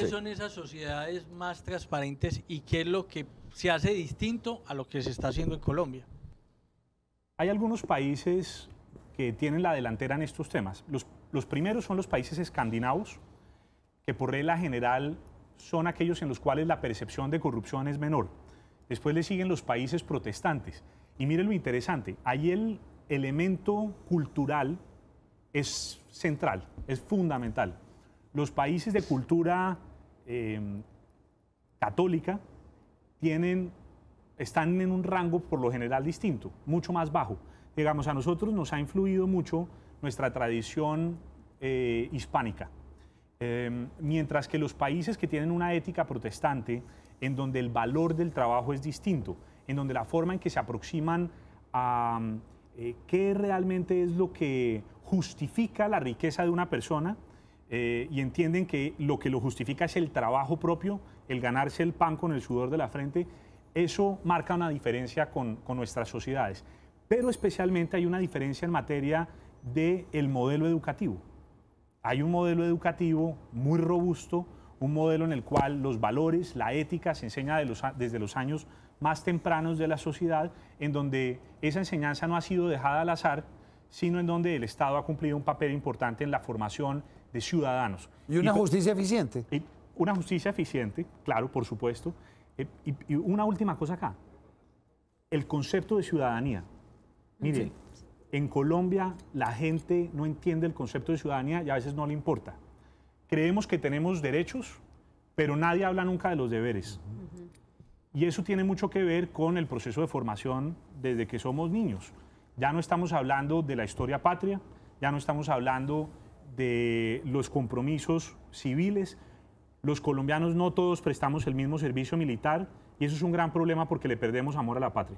¿Qué son esas sociedades más transparentes y qué es lo que se hace distinto a lo que se está haciendo en Colombia? Hay algunos países que tienen la delantera en estos temas. Los, los primeros son los países escandinavos, que por regla general son aquellos en los cuales la percepción de corrupción es menor. Después le siguen los países protestantes. Y mire lo interesante, ahí el elemento cultural es central, es fundamental. Los países de cultura Em, católica tienen, están en un rango por lo general distinto, mucho más bajo. Digamos, a nosotros nos ha influido mucho nuestra tradición eh, hispánica, em, mientras que los países que tienen una ética protestante, en donde el valor del trabajo es distinto, en donde la forma en que se aproximan a eh, qué realmente es lo que justifica la riqueza de una persona, eh, y entienden que lo que lo justifica es el trabajo propio, el ganarse el pan con el sudor de la frente, eso marca una diferencia con, nuestras sociedades. Pero especialmente hay una diferencia en materia del el modelo educativo. Hay un modelo educativo muy robusto, un modelo en el cual los valores, la ética se enseña desde los años más tempranos de la sociedad, en donde esa enseñanza no ha sido dejada al azar, sino en donde el Estado ha cumplido un papel importante en la formación de ciudadanos. ¿Y una pues, justicia eficiente? Y eh, una justicia eficiente, claro, por supuesto. Eh, y, una última cosa acá, el concepto de ciudadanía. Mire, en Colombia la gente no entiende el concepto de ciudadanía y a veces no le importa. Creemos que tenemos derechos, pero nadie habla nunca de los deberes. Y eso tiene mucho que ver con el proceso de formación desde que somos niños. Ya no estamos hablando de la historia patria, ya no estamos hablando de los compromisos civiles. Los colombianos no todos prestamos el mismo servicio militar y eso es un gran problema porque le perdemos amor a la patria.